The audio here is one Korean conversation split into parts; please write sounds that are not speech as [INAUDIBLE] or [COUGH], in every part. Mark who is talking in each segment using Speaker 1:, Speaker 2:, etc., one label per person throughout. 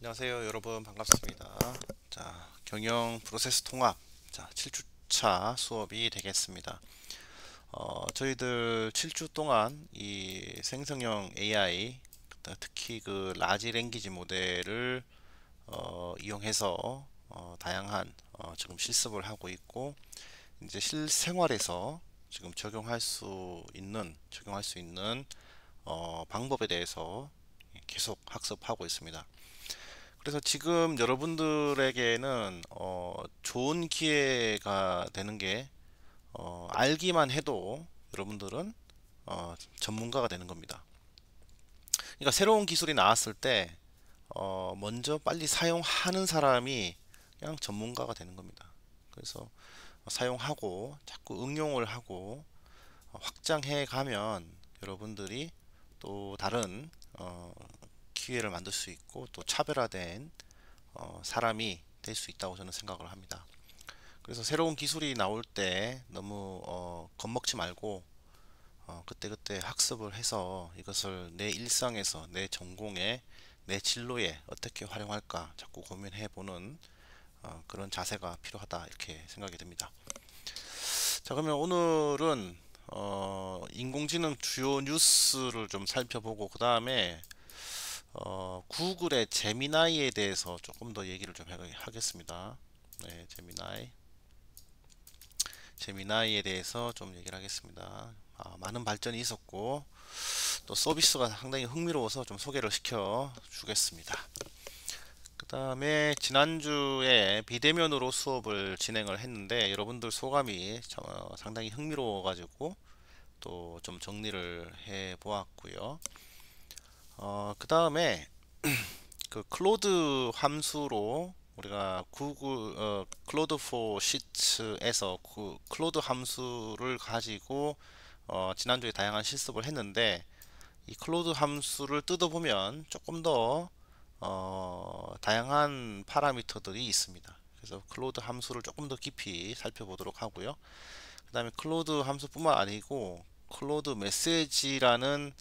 Speaker 1: 안녕하세요 여러분 반갑습니다 자 경영 프로세스 통합 자 7주차 수업이 되겠습니다 어, 저희들 7주 동안 이 생성형 AI 특히 그 라지 랭귀지 모델을 어, 이용해서 어, 다양한 어 지금 실습을 하고 있고 이제 실생활에서 지금 적용할 수 있는 적용할 수 있는 어 방법에 대해서 계속 학습하고 있습니다 그래서 지금 여러분들에게는 어, 좋은 기회가 되는 게 어, 알기만 해도 여러분들은 어, 전문가가 되는 겁니다. 그러니까 새로운 기술이 나왔을 때 어, 먼저 빨리 사용하는 사람이 그냥 전문가가 되는 겁니다. 그래서 사용하고 자꾸 응용을 하고 어, 확장해 가면 여러분들이 또 다른 어, 기회를 만들 수 있고 또 차별화된 어, 사람이 될 수 있다고 저는 생각을 합니다. 그래서 새로운 기술이 나올 때 너무 어, 겁먹지 말고 어, 그때그때 학습을 해서 이것을 내 일상에서 내 전공에 내 진로에 어떻게 활용할까 자꾸 고민해 보는 어, 그런 자세가 필요하다 이렇게 생각이 듭니다. 자 그러면 오늘은 어, 인공지능 주요 뉴스를 좀 살펴보고 그 다음에 어, 구글의 제미나이에 대해서 조금 더 얘기를 좀 하겠습니다. 네, 제미나이. 제미나이에 대해서 좀 얘기를 하겠습니다. 아, 많은 발전이 있었고 또 서비스가 상당히 흥미로워서 좀 소개를 시켜 주겠습니다. 그 다음에 지난주에 비대면으로 수업을 진행을 했는데 여러분들 소감이 참, 어, 상당히 흥미로워 가지고 또 좀 정리를 해 보았고요. 어, 그 다음에 [CLEARS THROAT] 그 클로드 함수로 우리가 구글 어, 클로드 포시트에서그 클로드 함수를 가지고 어, 지난주에 다양한 실습을 했는데 이 클로드 함수를 뜯어보면 조금 더 어, 다양한 파라미터들이 있습니다. 그래서 클로드 함수를 조금 더 깊이 살펴보도록 하고요. 그 다음에 클로드 함수뿐만 아니고 클로드 메시지라는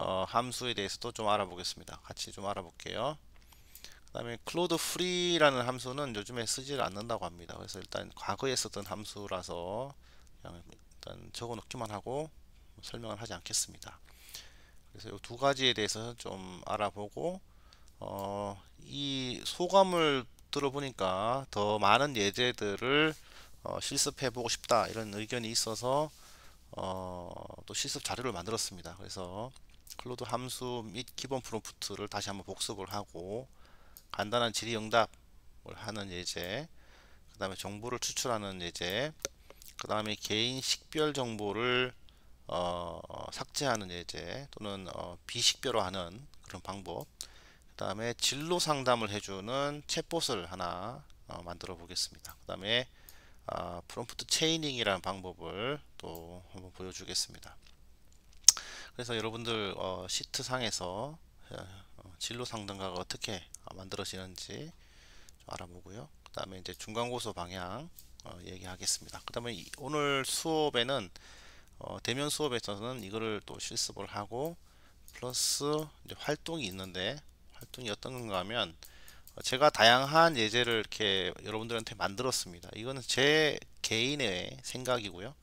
Speaker 1: 어, 함수에 대해서도 좀 알아보겠습니다. 같이 좀 알아볼게요. 그 다음에 클로드 프리라는 함수는 요즘에 쓰질 않는다고 합니다. 그래서 일단 과거에 쓰던 함수라서 일단 적어놓기만 하고 뭐 설명을 하지 않겠습니다. 그래서 이 두 가지에 대해서 좀 알아보고 어, 이 소감을 들어보니까 더 많은 예제들을 어, 실습해 보고 싶다 이런 의견이 있어서 어, 또 실습 자료를 만들었습니다. 그래서 클로드 함수 및 기본 프롬프트를 다시 한번 복습을 하고 간단한 질의응답을 하는 예제 그 다음에 정보를 추출하는 예제 그 다음에 개인 식별 정보를 어, 어, 삭제하는 예제 또는 어, 비식별화하는 그런 방법 그 다음에 진로 상담을 해주는 챗봇을 하나 어, 만들어 보겠습니다 그 다음에 아, 프롬프트 체이닝이라는 방법을 또 한번 보여주겠습니다 그래서 여러분들 어, 시트 상에서 어, 어, 진로 상등가가 어떻게 어, 만들어지는지 알아보고요. 그 다음에 이제 중간고소 방향 어, 얘기하겠습니다. 그 다음에 오늘 수업에는 어, 대면 수업에서는 이거를 또 실습을 하고 플러스 활동이 있는데 활동이 어떤 건가 하면 제가 다양한 예제를 이렇게 여러분들한테 만들었습니다. 이거는 제 개인의 생각이고요.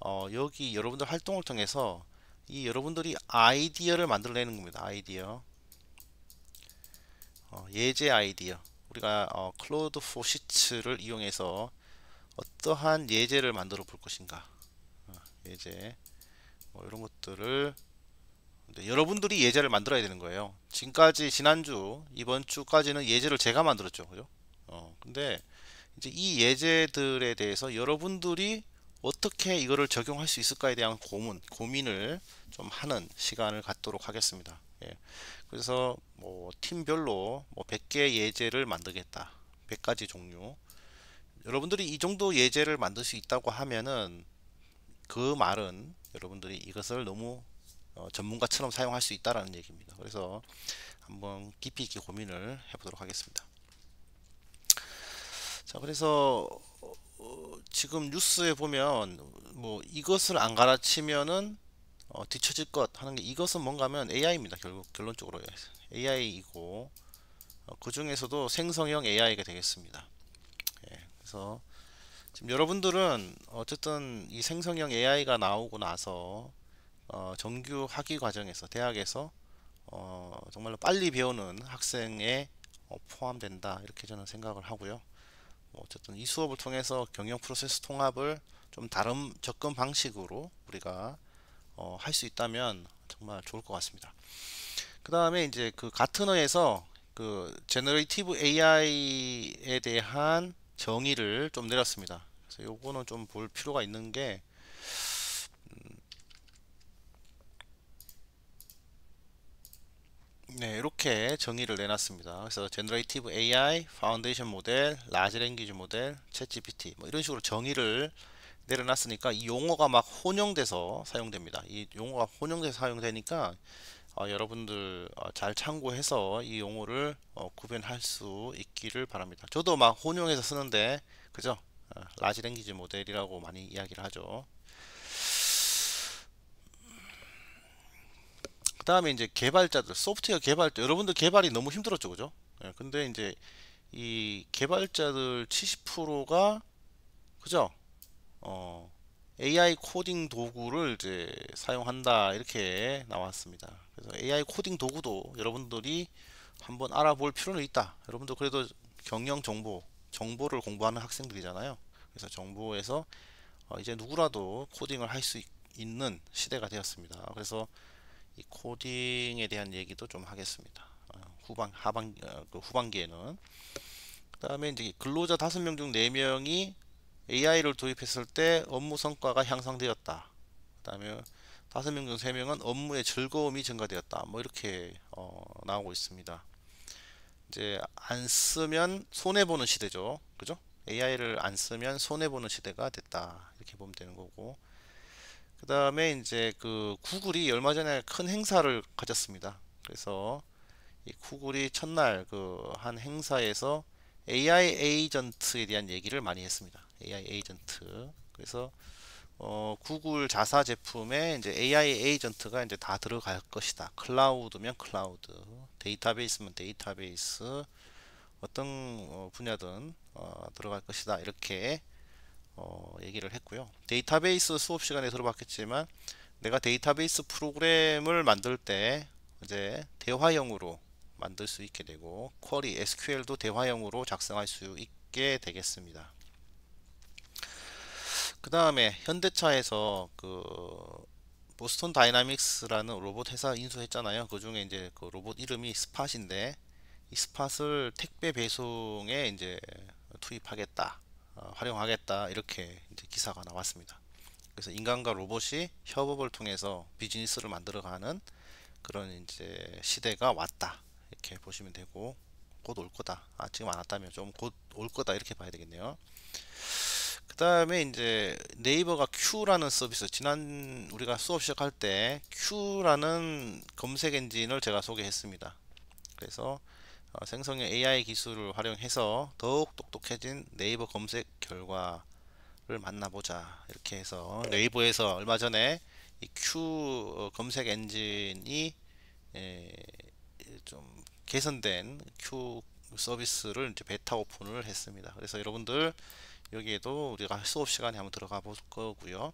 Speaker 1: 어, 여기 여러분들 활동을 통해서 이 여러분들이 아이디어를 만들어내는 겁니다. 아이디어 어, 예제 아이디어 우리가 어, 클로드 포시츠를 이용해서 어떠한 예제를 만들어 볼 것인가 어, 예제 뭐 이런 것들을 여러분들이 예제를 만들어야 되는 거예요. 지금까지 지난주 이번 주까지는 예제를 제가 만들었죠, 그죠? 어, 근데 이제 이 예제들에 대해서 여러분들이 어떻게 이거를 적용할 수 있을까에 대한 고민, 고민을 좀 하는 시간을 갖도록 하겠습니다. 예. 그래서 뭐 팀별로 뭐 100개 예제를 만들겠다. 100가지 종류. 여러분들이 이 정도 예제를 만들 수 있다고 하면은 그 말은 여러분들이 이것을 너무 어, 전문가처럼 사용할 수 있다라는 얘기입니다. 그래서 한번 깊이 있게 고민을 해보도록 하겠습니다. 자, 그래서 지금 뉴스에 보면 뭐 이것을 안갈아치면은 어, 뒤처질 것 하는 게 이것은 뭔가면 하 AI입니다. 결국 결론적으로 AI이고 어, 그 중에서도 생성형 AI가 되겠습니다. 예, 그래서 지금 여러분들은 어쨌든 이 생성형 AI가 나오고 나서 어, 정규 학위 과정에서 대학에서 어, 정말로 빨리 배우는 학생에 어, 포함된다 이렇게 저는 생각을 하고요. 뭐 어쨌든 이 수업을 통해서 경영 프로세스 통합을 좀 다른 접근 방식으로 우리가 어, 할 수 있다면 정말 좋을 것 같습니다. 그 다음에 이제 그 가트너에서 그 제너레이티브 AI에 대한 정의를 좀 내렸습니다. 그래서 요거는 좀 볼 필요가 있는 게 네, 이렇게 정의를 내놨습니다. 그래서 Generative AI, Foundation 모델, Large Language 모델, ChatGPT 뭐 이런 식으로 정의를 내려놨으니까 이 용어가 막 혼용돼서 사용됩니다. 이 용어가 혼용돼서 사용되니까 어, 여러분들 어, 잘 참고해서 이 용어를 어, 구별할 수 있기를 바랍니다. 저도 막 혼용해서 쓰는데 그죠? 라지 랭귀지 모델이라고 많이 이야기를 하죠. 그 다음에 이제 개발자들 소프트웨어 개발자 여러분들 개발이 너무 힘들었죠 그죠 예, 근데 이제 이 개발자들 70%가 그죠 어 AI 코딩 도구를 이제 사용한다 이렇게 나왔습니다 그래서 AI 코딩 도구도 여러분들이 한번 알아볼 필요는 있다 여러분들 그래도 경영 정보 정보를 공부하는 학생들이잖아요 그래서 정보에서 어, 이제 누구라도 코딩을 할 수 있는 시대가 되었습니다 그래서 이 코딩에 대한 얘기도 좀 하겠습니다. 어, 후반 하반 어, 그 후반기에는 그다음에 이제 근로자 다섯 명 중 네명이 AI를 도입했을 때 업무 성과가 향상되었다. 그다음에 다섯 명 중 세명은 업무의 즐거움이 증가되었다. 뭐 이렇게 어, 나오고 있습니다. 이제 안 쓰면 손해 보는 시대죠. 그죠? AI를 안 쓰면 손해 보는 시대가 됐다. 이렇게 보면 되는 거고. 그 다음에 이제 그 구글이 얼마 전에 큰 행사를 가졌습니다. 그래서 이 구글이 첫날 그 한 행사에서 AI 에이전트에 대한 얘기를 많이 했습니다. AI 에이전트. 그래서 어, 구글 자사 제품에 이제 AI 에이전트가 이제 다 들어갈 것이다. 클라우드면 클라우드, 데이터베이스면 데이터베이스, 어떤 어, 분야든 어, 들어갈 것이다. 이렇게 어, 얘기를 했고요. 데이터베이스 수업 시간에 들어봤겠지만 내가 데이터베이스 프로그램을 만들 때 이제 대화형으로 만들 수 있게 되고 쿼리 SQL도 대화형으로 작성할 수 있게 되겠습니다. 그 다음에 현대차에서 그 보스턴 다이나믹스라는 로봇 회사 인수했잖아요. 그 중에 이제 그 로봇 이름이 스팟인데 이 스팟을 택배 배송에 이제 투입하겠다. 어, 활용하겠다 이렇게 기사가 나왔습니다. 그래서 인간과 로봇이 협업을 통해서 비즈니스를 만들어가는 그런 이제 시대가 왔다 이렇게 보시면 되고 곧 올 거다. 아 지금 안 왔다면 좀 곧 올 거다 이렇게 봐야 되겠네요. 그 다음에 이제 네이버가 Q라는 서비스 지난 우리가 수업 시작할 때 Q라는 검색 엔진을 제가 소개했습니다. 그래서 어, 생성형 AI 기술을 활용해서 더욱 똑똑해진 네이버 검색 결과를 만나보자 이렇게 해서 네이버에서 얼마 전에 이 Q 어, 검색 엔진이 예, 좀 개선된 Q 서비스를 이제 베타 오픈을 했습니다. 그래서 여러분들 여기에도 우리가 수업 시간에 한번 들어가 볼 거고요.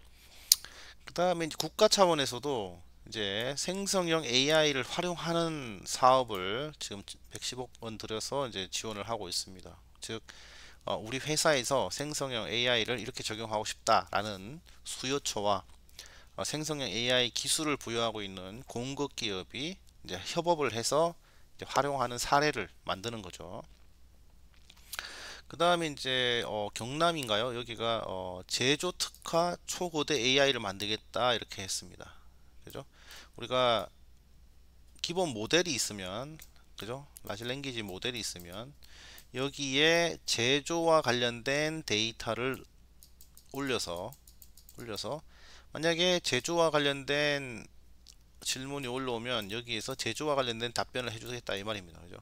Speaker 1: 그 다음에 국가 차원에서도 이제 생성형 AI를 활용하는 사업을 지금 110억 원 들여서 이제 지원을 하고 있습니다. 즉 어, 우리 회사에서 생성형 AI를 이렇게 적용하고 싶다라는 수요처와 어, 생성형 AI 기술을 부여하고 있는 공급 기업이 이제 협업을 해서 이제 활용하는 사례를 만드는 거죠. 그 다음에 이제 어, 경남인가요? 여기가 어, 제조 특화 초고대 AI를 만들겠다 이렇게 했습니다. 그죠? 우리가 기본 모델이 있으면 그죠? 라지 랭귀지 모델이 있으면 여기에 제조와 관련된 데이터를 올려서 올려서 만약에 제조와 관련된 질문이 올라오면 여기에서 제조와 관련된 답변을 해주겠다 이 말입니다. 그죠?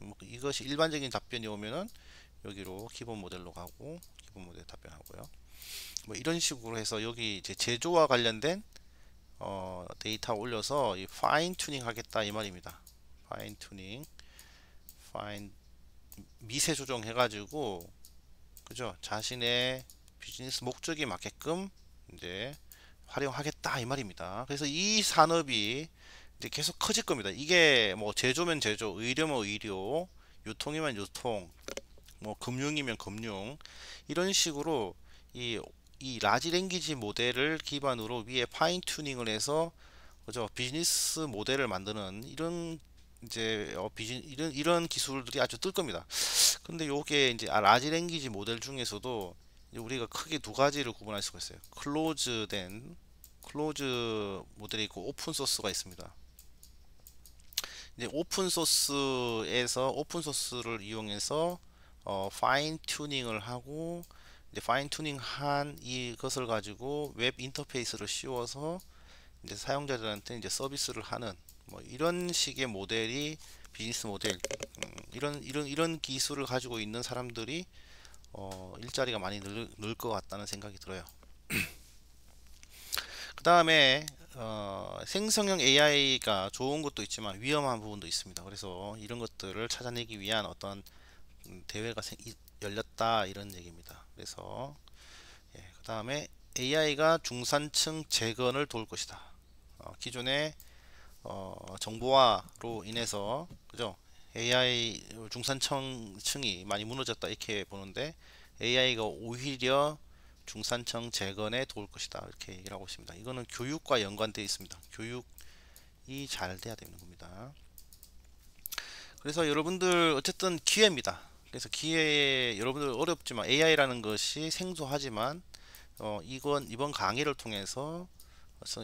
Speaker 1: 뭐 이것이 일반적인 답변이 오면은 여기로 기본 모델로 가고 기본 모델 답변하고요. 뭐 이런 식으로 해서 여기 이제 제조와 관련된 어, 데이터 올려서 이 파인 튜닝 하겠다 이 말입니다. 파인 튜닝, 파인 미세 조정 해가지고 그죠? 자신의 비즈니스 목적에 맞게끔 이제 활용하겠다 이 말입니다. 그래서 이 산업이 이제 계속 커질 겁니다. 이게 뭐 제조면 제조, 의료면 의료, 유통이면 유통, 뭐 금융이면 금융 이런 식으로 이이 라지 랭귀지 모델을 기반으로 위에 파인 튜닝을 해서 그죠 비즈니스 모델을 만드는 이런 이제 어, 비즈 이런 이런 기술들이 아주 뜰 겁니다. 근데 요게 이제 아, 라지 랭귀지 모델 중에서도 우리가 크게 두 가지를 구분할 수가 있어요. 클로즈된 클로즈 모델이 있고 오픈 소스가 있습니다. 이제 오픈 소스에서 오픈 소스를 이용해서 어, 파인 튜닝을 하고 이제 파인 튜닝한 이것을 가지고 웹 인터페이스를 씌워서 이제 사용자들한테 이제 서비스를 하는 뭐 이런 식의 모델이 비즈니스 모델 음, 이런 이런 이런 기술을 가지고 있는 사람들이 어, 일자리가 많이 늘 것 같다는 생각이 들어요. [CLEARS THROAT] 그 다음에 어, 생성형 AI가 좋은 것도 있지만 위험한 부분도 있습니다. 그래서 이런 것들을 찾아내기 위한 어떤 음, 대회가 생, 열렸다 이런 얘기입니다. 그래서 예, 그 다음에 AI가 중산층 재건을 도울 것이다. 어, 기존의 어, 정보화로 인해서 그죠? AI 중산층이 많이 무너졌다 이렇게 보는데 AI가 오히려 중산층 재건에 도울 것이다 이렇게 얘기를 하고 있습니다. 이거는 교육과 연관되어 있습니다. 교육이 잘 돼야 되는 겁니다. 그래서 여러분들 어쨌든 기회입니다. 그래서 기회에 여러분들 어렵지만 AI라는 것이 생소하지만 어, 이건 이번 강의를 통해서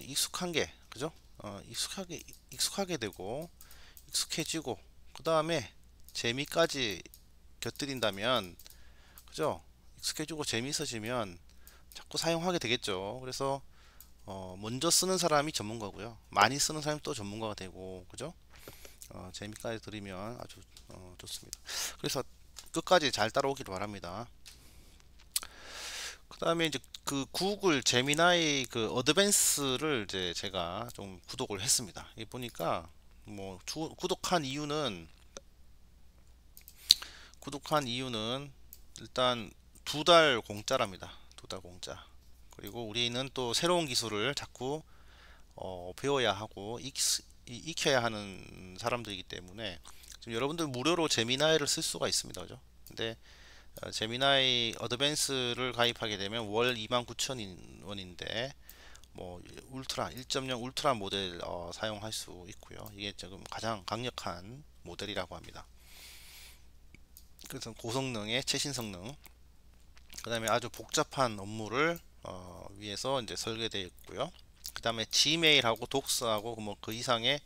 Speaker 1: 익숙한 게 그죠? 어, 익숙하게 익숙하게 되고 익숙해지고 그 다음에 재미까지 곁들인다면 그죠? 익숙해지고 재미있어지면 자꾸 사용하게 되겠죠. 그래서 어, 먼저 쓰는 사람이 전문가고요. 많이 쓰는 사람이 또 전문가가 되고 그죠? 어, 재미까지 들으면 아주 어, 좋습니다. 그래서 끝까지 잘 따라오길 바랍니다. 그 다음에 이제 그 구글 제미나이 그 어드밴스를 이제 제가 좀 구독을 했습니다. 이 보니까 뭐 주, 구독한 이유는 구독한 이유는 일단 두 달 공짜랍니다. 두 달 공짜. 그리고 우리는 또 새로운 기술을 자꾸 어, 배워야 하고 익, 익혀야 하는 사람들이기 때문에 지금 여러분들 무료로 제미나이를 쓸 수가 있습니다. 그죠? 근데 제미나이 어, 어드밴스를 가입하게 되면 월 29,000원인데 뭐 울트라 1.0 울트라 모델 어, 사용할 수 있고요. 이게 지금 가장 강력한 모델이라고 합니다. 그래서 고성능의 최신 성능 그 다음에 아주 복잡한 업무를 어, 위해서 이제 설계되어 있고요. 뭐 그 다음에 지메일하고 독스하고 뭐그 이상의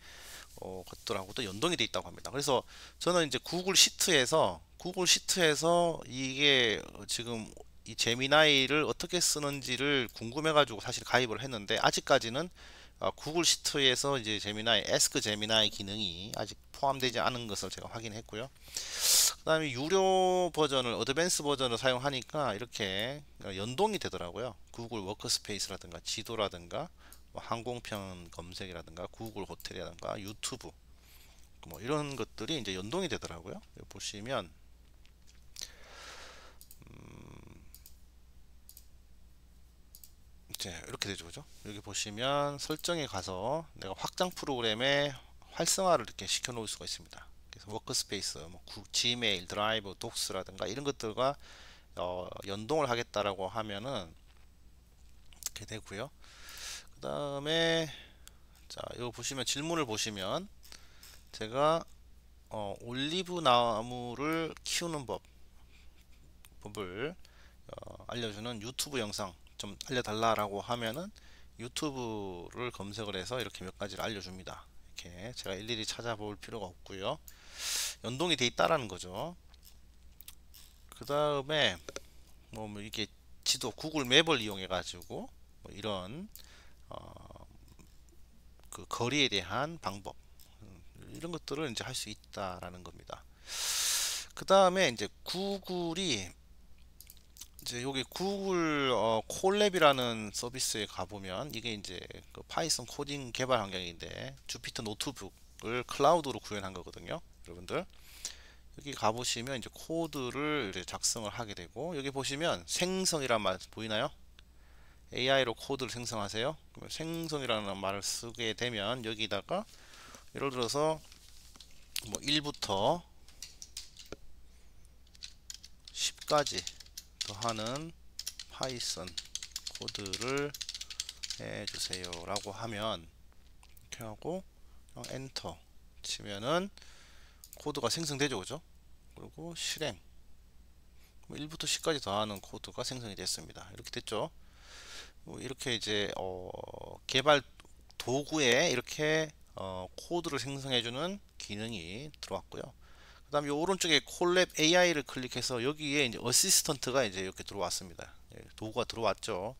Speaker 1: 어, 것들하고 또 연동이 돼 있다고 합니다. 그래서 저는 이제 구글 시트에서 구글 시트에서 이게 지금 이 제미나이를 어떻게 쓰는지를 궁금해가지고 사실 가입을 했는데 아직까지는 어, 구글 시트에서 이제 제미나이 에스크 제미나이 기능이 아직 포함되지 않은 것을 제가 확인했고요. 그 다음에 유료 버전을 어드밴스 버전을 사용하니까 이렇게 연동이 되더라고요. 구글 워크스페이스라든가 지도라든가 뭐 항공편 검색이라든가 구글 호텔이라든가 유튜브 뭐 이런 것들이 이제 연동이 되더라고요. 보시면 음, 이제 이렇게 되죠, 그죠? 여기 보시면 설정에 가서 내가 확장 프로그램의 활성화를 이렇게 시켜놓을 수가 있습니다. 그래서 워크스페이스, 뭐 지메일, 드라이브, 독스라든가 이런 것들과 어, 연동을 하겠다라고 하면은 이렇게 되고요. 그 다음에 자 이거 보시면 질문을 보시면 제가 어, 올리브 나무를 키우는 법 법을 어, 알려주는 유튜브 영상 좀 알려달라 라고 하면은 유튜브를 검색을 해서 이렇게 몇 가지를 알려줍니다 이렇게 제가 일일이 찾아볼 필요가 없고요 연동이 돼 있다라는 거죠 그 다음에 뭐, 뭐 이게 지도 구글 맵을 이용해 가지고 뭐 이런 어, 그 거리에 대한 방법 음, 이런 것들을 이제 할 수 있다라는 겁니다. 그 다음에 이제 구글이 이제 여기 구글 어, 콜랩이라는 서비스에 가보면 이게 이제 그 파이썬 코딩 개발 환경인데 주피터 노트북을 클라우드로 구현한 거거든요. 여러분들 여기 가보시면 이제 코드를 이제 작성을 하게 되고 여기 보시면 생성이란 말 보이나요? AI로 코드를 생성하세요. 생성이라는 말을 쓰게 되면 여기다가 예를 들어서 뭐 1부터 10까지 더하는 파이썬 코드를 해주세요 라고 하면 이렇게 하고 엔터 치면은 코드가 생성되죠 그죠 그리고 실행 1부터 뭐 10까지 더하는 코드가 생성이 됐습니다 이렇게 됐죠 뭐 이렇게 이제 어, 개발 도구에 이렇게 어, 코드를 생성해주는 기능이 들어왔고요. 그 다음에 오른쪽에 콜랩 AI를 클릭해서 여기에 이제 어시스턴트가 이제 이렇게 들어왔습니다. 예, 도구가 들어왔죠.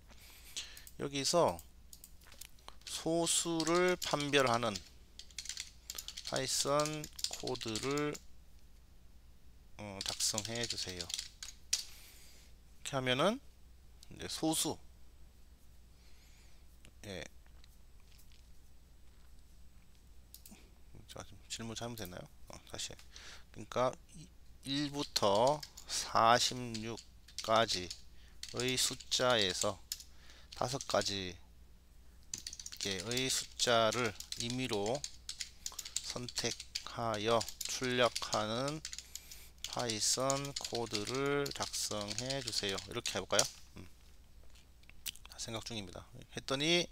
Speaker 1: 여기서 소수를 판별하는 파이썬 코드를 어, 작성해 주세요. 이렇게 하면은 소수 이 제가 지 질문 잘못했나요? 어, 다시 그러니까 1부터 46까지의 숫자에서 다섯 가지의 숫자를 임의로 선택하여 출력하는 파이썬 코드를 작성해 주세요. 이렇게 해볼까요? 음. 생각 중입니다. 했더니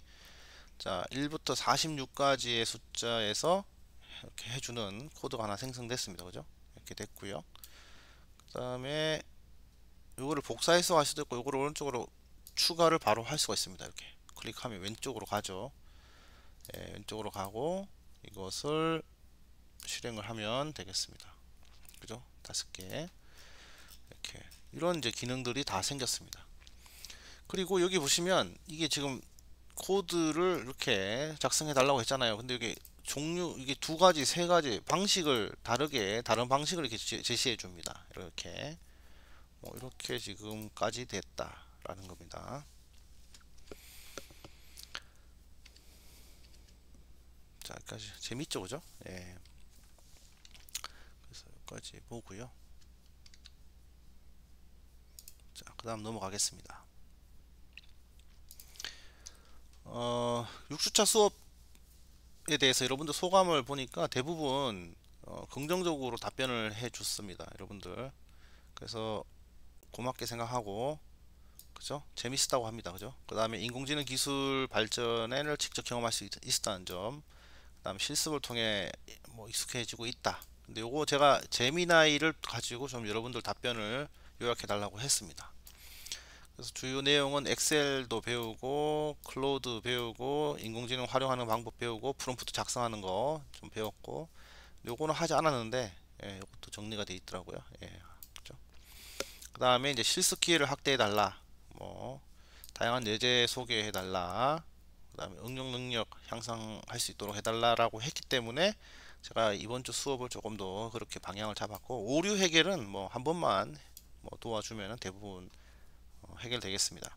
Speaker 1: 자 1부터 46까지의 숫자에서 이렇게 해주는 코드가 하나 생성됐습니다 그죠 이렇게 됐고요 그 다음에 이거를 복사해서 할 수도 있고 이거를 오른쪽으로 추가를 바로 할 수가 있습니다 이렇게 클릭하면 왼쪽으로 가죠 예, 왼쪽으로 가고 이것을 실행을 하면 되겠습니다 그죠 다섯 개 이렇게 이런 이제 기능들이 다 생겼습니다 그리고 여기 보시면 이게 지금 코드를 이렇게 작성해 달라고 했잖아요 근데 이게 종류 이게 두 가지 세 가지 방식을 다르게 다른 방식을 이렇게 제시해 줍니다 이렇게 뭐 이렇게 지금까지 됐다 라는 겁니다 자 여기까지 재밌죠 그죠 예 그래서 여기까지 보고요 자그 다음 넘어가겠습니다 어, 6주차 수업에 대해서 여러분들 소감을 보니까 대부분 어, 긍정적으로 답변을 해 줬습니다. 여러분들. 그래서 고맙게 생각하고 그죠? 재밌었다고 합니다. 그죠? 그 다음에 인공지능 기술 발전을 직접 경험할 수 있, 있었다는 점. 그 다음에 실습을 통해 뭐 익숙해지고 있다. 근데 요거 제가 재미나이를 가지고 좀 여러분들 답변을 요약해 달라고 했습니다. 그래서 주요 내용은 엑셀도 배우고 클로드 배우고 인공지능 활용하는 방법 배우고 프롬프트 작성하는 거 좀 배웠고 요거는 하지 않았는데 예, 요것도 정리가 돼 있더라고요 예, 그렇죠? 그 다음에 이제 실습 기회를 확대해 달라 뭐 다양한 예제 소개해 달라 그 다음에 응용 능력 향상할 수 있도록 해달라 라고 했기 때문에 제가 이번 주 수업을 조금 더 그렇게 방향을 잡았고 오류 해결은 뭐 한 번만 뭐 도와주면 은 대부분 어, 해결되겠습니다.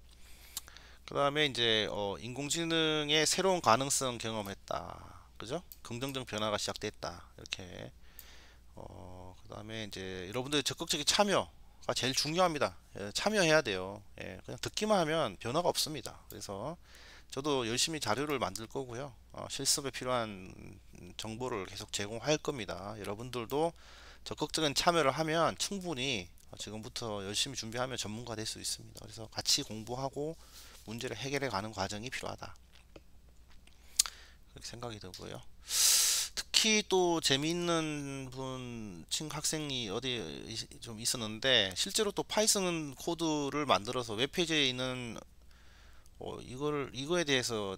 Speaker 1: 그 다음에 이제 어, 인공지능의 새로운 가능성 경험했다. 그죠? 긍정적 변화가 시작됐다. 이렇게 어, 그 다음에 이제 여러분들 적극적인 참여가 제일 중요합니다. 예, 참여해야 돼요. 예, 그냥 듣기만 하면 변화가 없습니다. 그래서 저도 열심히 자료를 만들 거고요. 어, 실습에 필요한 정보를 계속 제공할 겁니다. 여러분들도 적극적인 참여를 하면 충분히 어, 지금부터 열심히 준비하면 전문가 될 수 있습니다. 그래서 같이 공부하고 문제를 해결해 가는 과정이 필요하다. 그렇게 생각이 들고요. 특히 또 재미있는 분, 친 학생이 어디 좀 있었는데 실제로 또 파이썬 코드를 만들어서 웹페이지에 있는 어, 이걸 이거에 대해서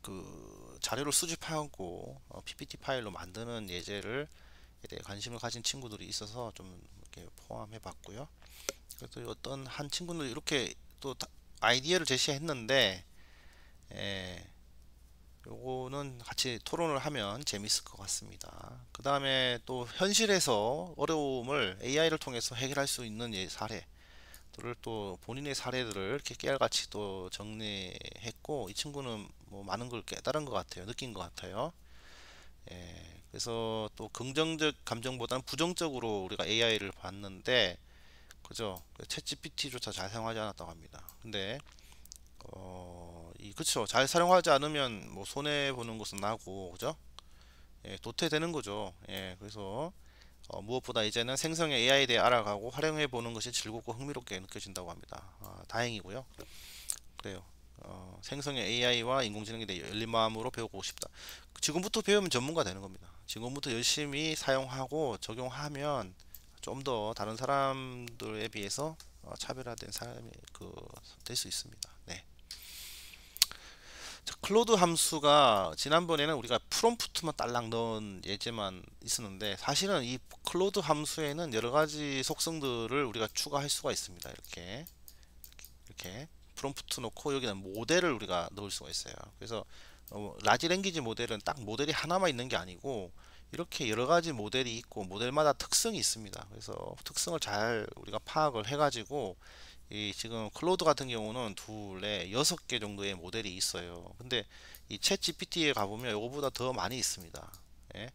Speaker 1: 그 자료를 수집하고 어, PPT 파일로 만드는 예제를 관심을 가진 친구들이 있어서 좀 이렇게 포함해 봤고요 그래서 어떤 한 친구는 이렇게 또 아이디어를 제시했는데 예, 요거는 같이 토론을 하면 재밌을 것 같습니다 그 다음에 또 현실에서 어려움을 AI를 통해서 해결할 수 있는 예, 사례 또 본인의 사례들을 이렇게 깨알같이 또 정리했고 이 친구는 뭐 많은 걸 깨달은 것 같아요 느낀 것 같아요 예, 그래서 또 긍정적 감정보다는 부정적으로 우리가 AI를 봤는데 그죠? 채 g p t 조차잘 사용하지 않았다고 합니다. 근데 어, 이 그쵸? 잘 사용하지 않으면 뭐 손해 보는 것은 나고 그죠? 예, 도태되는 거죠. 예, 그래서 어, 무엇보다 이제는 생성형 AI에 대해 알아가고 활용해 보는 것이 즐겁고 흥미롭게 느껴진다고 합니다. 아, 다행이고요. 그래요. 어, 생성형 AI와 인공지능에 대해 열린 마음으로 배우고 싶다. 지금부터 배우면 전문가 되는 겁니다. 지금부터 열심히 사용하고 적용하면 좀 더 다른 사람들에 비해서 어, 차별화된 사람이 그 될 수 있습니다. 네. 자, 클로드 함수가 지난번에는 우리가 프롬프트만 딸랑 넣은 예제만 있었는데 사실은 이 클로드 함수에는 여러 가지 속성들을 우리가 추가할 수가 있습니다. 이렇게 이렇게 프롬프트 놓고 여기는 모델을 우리가 넣을 수가 있어요. 그래서 어, 라지 랭귀지 모델은 딱 모델이 하나만 있는 게 아니고 이렇게 여러 가지 모델이 있고 모델마다 특성이 있습니다. 그래서 특성을 잘 우리가 파악을 해가지고 이 지금 클로드 같은 경우는 둘에 여섯 개 정도의 모델이 있어요. 근데 이챗 GPT에 가보면 이거보다 더 많이 있습니다. 예?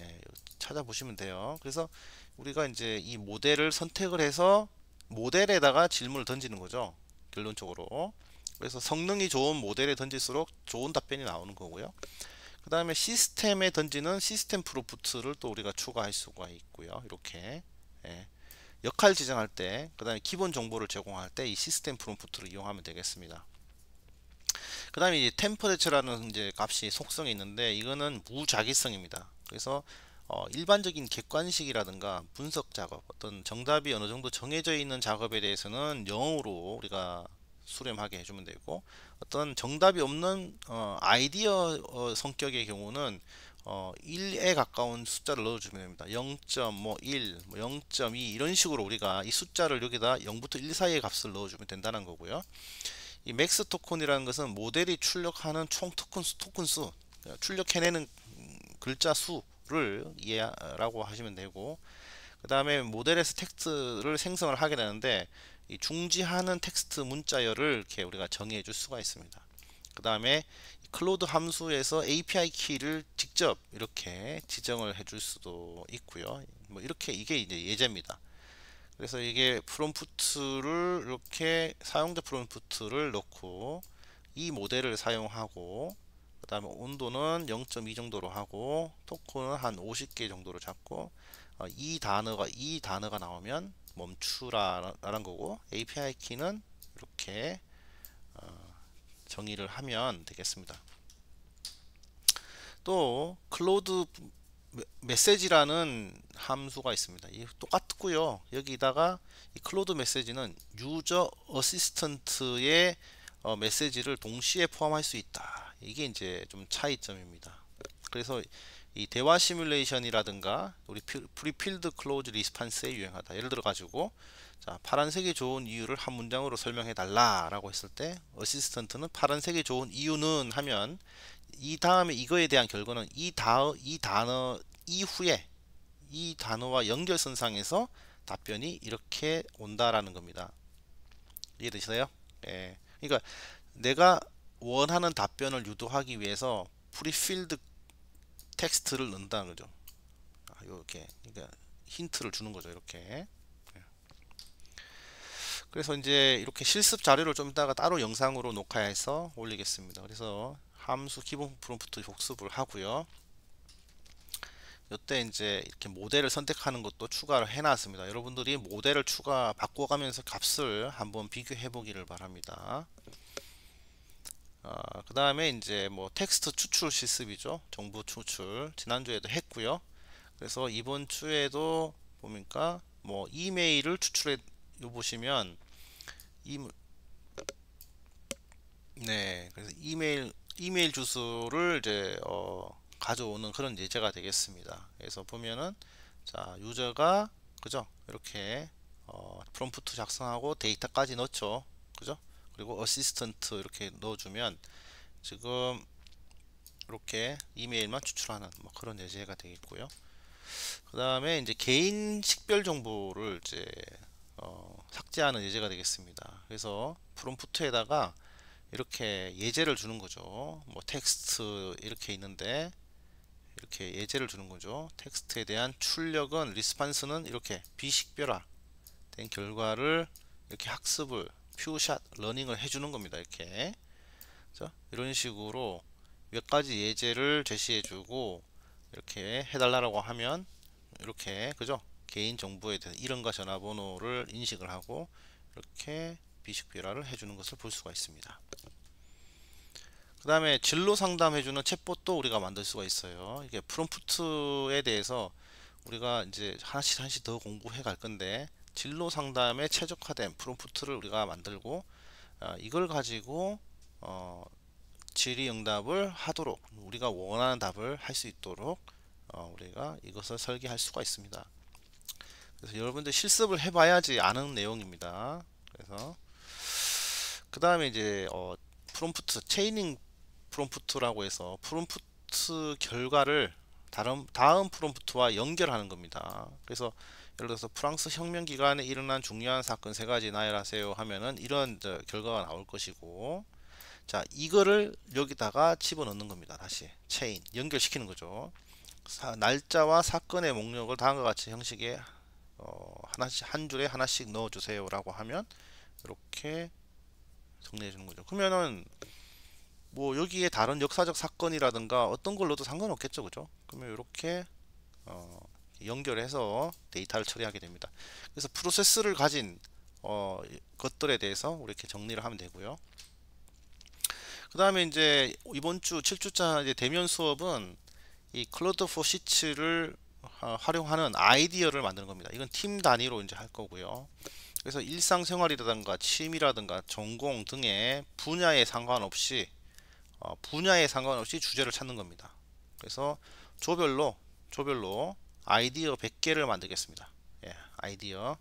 Speaker 1: 예, 찾아보시면 돼요. 그래서 우리가 이제 이 모델을 선택을 해서 모델에다가 질문을 던지는 거죠. 결론적으로. 그래서 성능이 좋은 모델에 던질수록 좋은 답변이 나오는 거고요. 그 다음에 시스템에 던지는 시스템 프로프트를 또 우리가 추가할 수가 있고요. 이렇게 예. 역할 지정할 때, 그 다음에 기본 정보를 제공할 때 이 시스템 프로프트를 이용하면 되겠습니다. 그 다음에 이제 템퍼레처라는 이제 값이 속성이 있는데 이거는 무자기성입니다. 그래서 어, 일반적인 객관식이라든가 분석 작업, 어떤 정답이 어느 정도 정해져 있는 작업에 대해서는 0으로 우리가 수렴하게 해주면 되고 어떤 정답이 없는 어, 아이디어 어, 성격의 경우는 어, 1에 가까운 숫자를 넣어주면 됩니다. 0.1, 뭐0.2 뭐 이런 식으로 우리가 이 숫자를 여기다 0부터 1 사이의 값을 넣어주면 된다는 거고요. 이 맥스 토큰이라는 것은 모델이 출력하는 총 토큰 수, 토큰 수 그러니까 출력해내는 글자 수를 이해라고 하시면 되고 그 다음에 모델에서 텍스트를 생성을 하게 되는데 이 중지하는 텍스트 문자열을 이렇게 우리가 정의해 줄 수가 있습니다. 그 다음에 클로드 함수에서 API 키를 직접 이렇게 지정을 해 줄 수도 있고요. 뭐 이렇게 이게 이제 예제입니다. 그래서 이게 프롬프트를 이렇게 사용자 프롬프트를 넣고 이 모델을 사용하고 그 다음에 온도는 0.2 정도로 하고 토크는한 50개 정도로 잡고 어, 이 단어가 이 단어가 나오면 멈추라라는 거고 API 키는 이렇게 어, 정의를 하면 되겠습니다. 또 클로드 메시지라는 함수가 있습니다. 이 똑같고요. 여기다가 이 클로드 메시지는 유저 어시스턴트의 어, 메시지를 동시에 포함할 수 있다. 이게 이제 좀 차이점입니다. 그래서 이 대화 시뮬레이션이라든가 우리 프리필드 클로즈 리스판스에 유행하다. 예를 들어 가지고 자, 파란색이 좋은 이유를 한 문장으로 설명해 달라 라고 했을 때 어시스턴트는 파란색이 좋은 이유는 하면 이 다음에 이거에 대한 결과는 이, 다, 이 단어 이후에 이 단어와 연결선상에서 답변이 이렇게 온다라는 겁니다. 이해되시나요? 예. 그러니까 내가 원하는 답변을 유도하기 위해서 프리필드 텍스트를 넣는다그죠 아, 요렇게 그러니까 힌트를 주는 거죠. 이렇게. 예. 그래서 이제 이렇게 실습 자료를 좀 이따가 따로 영상으로 녹화해서 올리겠습니다. 그래서 함수 기본 프롬프트 복습을 하고요. 이때 이제 이렇게 모델을 선택하는 것도 추가를 해놨습니다. 여러분들이 모델을 추가 바꿔가면서 값을 한번 비교해 보기를 바랍니다. 어, 아, 그 다음에 이제 뭐 텍스트 추출 실습이죠 정보 추출 지난주에도 했고요 그래서 이번 주에도 보니까 뭐 이메일을 추출해 보시면 이, 네 그래서 이메일 이메일 주소를 이제 어, 가져오는 그런 예제가 되겠습니다 그래서 보면은 자 유저가 그죠 이렇게 어, 프롬프트 작성하고 데이터까지 넣죠 그죠 그리고 어시스턴트 이렇게 넣어주면 지금 이렇게 이메일만 추출하는 뭐 그런 예제가 되겠고요. 그 다음에 이제 개인 식별 정보를 이제 어, 삭제하는 예제가 되겠습니다. 그래서 프롬프트에다가 이렇게 예제를 주는 거죠. 뭐 텍스트 이렇게 있는데 이렇게 예제를 주는 거죠. 텍스트에 대한 출력은 리스판스는 이렇게 비식별화 된 결과를 이렇게 학습을 퓨샷 러닝을 해주는 겁니다. 이렇게 자, 이런 식으로 몇 가지 예제를 제시해주고 이렇게 해달라고 하면 이렇게 그죠? 개인 정보에 대해서 이름과 전화번호를 인식을 하고 이렇게 비식 비라를 해주는 것을 볼 수가 있습니다. 그 다음에 진로 상담해주는 챗봇도 우리가 만들 수가 있어요. 이게 프롬프트에 대해서 우리가 이제 하나씩 하나씩 더 공부해 갈 건데 진로 상담에 최적화된 프롬프트를 우리가 만들고 어, 이걸 가지고 어, 질의응답을 하도록 우리가 원하는 답을 할 수 있도록 어, 우리가 이것을 설계할 수가 있습니다. 그래서 여러분들 실습을 해봐야지 아는 내용입니다. 그래서 그 다음에 이제 어, 프롬프트 체이닝 프롬프트라고 해서 프롬프트 결과를 다른 다음 프롬프트와 연결하는 겁니다. 그래서 예를 들어서 프랑스 혁명 기간에 일어난 중요한 사건 세 가지 나열하세요 하면은 이런 결과가 나올 것이고 자 이거를 여기다가 집어넣는 겁니다 다시 체인 연결시키는 거죠 사, 날짜와 사건의 목록을 다음과 같이 형식에 어, 하나씩 한 줄에 하나씩 넣어주세요 라고 하면 이렇게 정리해 주는 거죠 그러면은 뭐 여기에 다른 역사적 사건이라든가 어떤 걸로도 상관없겠죠 그죠 그러면 이렇게 어, 연결해서 데이터를 처리하게 됩니다. 그래서 프로세스를 가진 어, 것들에 대해서 이렇게 정리를 하면 되고요. 그 다음에 이제 이번 주 7주차 이제 대면 수업은 이 클로드 포 시츠를 활용하는 아이디어를 만드는 겁니다. 이건 팀 단위로 이제 할 거고요. 그래서 일상생활이라든가 취미라든가 전공 등의 분야에 상관없이 어, 분야에 상관없이 주제를 찾는 겁니다. 그래서 조별로 조별로 아이디어 100개를 만들겠습니다. 예, 아이디어.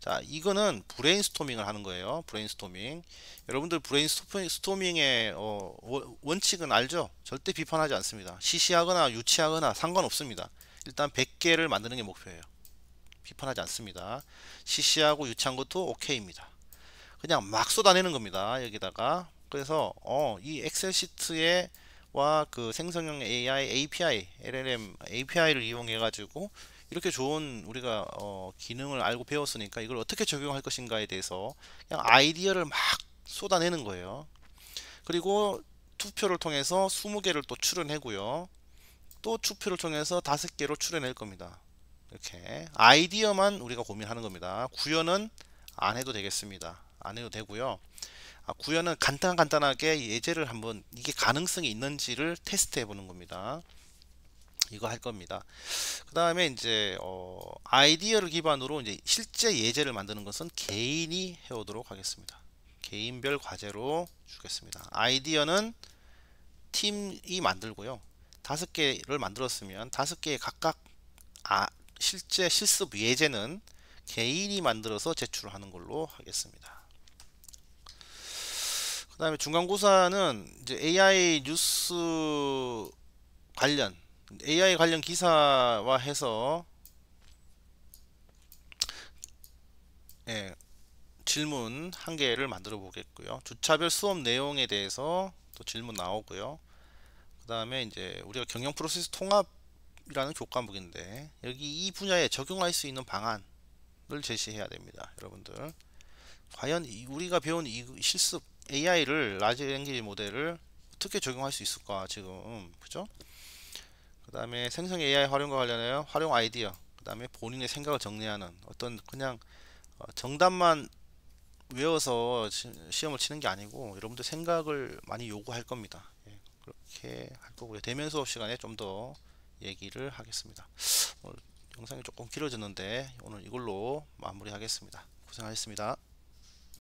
Speaker 1: 자, 이거는 브레인스토밍을 하는 거예요. 브레인스토밍. 여러분들 브레인스토밍의 어, 원칙은 알죠? 절대 비판하지 않습니다. 시시하거나 유치하거나 상관없습니다. 일단 100개를 만드는 게 목표예요. 비판하지 않습니다. 시시하고 유치한 것도 오케이입니다. 그냥 막 쏟아내는 겁니다. 여기다가. 그래서 어, 이 엑셀 시트에 와그 생성형 AI API, LLM API를 이용해 가지고 이렇게 좋은 우리가 어, 기능을 알고 배웠으니까 이걸 어떻게 적용할 것인가에 대해서 그냥 아이디어를 막 쏟아내는 거예요. 그리고 투표를 통해서 20개를 또 출연하고요. 또 투표를 통해서 5개로 출연할 겁니다. 이렇게 아이디어만 우리가 고민하는 겁니다. 구현은 안 해도 되겠습니다. 안 해도 되고요. 아, 구현은 간단 간단하게 예제를 한번 이게 가능성이 있는지를 테스트 해보는 겁니다. 이거 할 겁니다. 그 다음에 이제 어 아이디어를 기반으로 이제 실제 예제를 만드는 것은 개인이 해오도록 하겠습니다. 개인별 과제로 주겠습니다. 아이디어는 팀이 만들고요. 다섯 개를 만들었으면 다섯 개에 각각 아, 실제 실습 예제는 개인이 만들어서 제출하는 걸로 하겠습니다. 그 다음에 중간고사는 이제 AI 뉴스 관련 AI 관련 기사와 해서 예, 질문 한 개를 만들어 보겠고요. 주차별 수업 내용에 대해서 또 질문 나오고요. 그 다음에 이제 우리가 경영 프로세스 통합이라는 교과목인데 여기 이 분야에 적용할 수 있는 방안을 제시해야 됩니다. 여러분들 과연 우리가 배운 이 실습 AI를 라지 랭귀지 모델을 어떻게 적용할 수 있을까 지금 그죠? 그 다음에 생성 AI 활용과 관련하여 활용 아이디어 그 다음에 본인의 생각을 정리하는 어떤 그냥 어, 정답만 외워서 시험을 치는 게 아니고 여러분들 생각을 많이 요구할 겁니다 예, 그렇게 할 거고요 대면 수업 시간에 좀 더 얘기를 하겠습니다 오늘 영상이 조금 길어졌는데 오늘 이걸로 마무리 하겠습니다 고생하셨습니다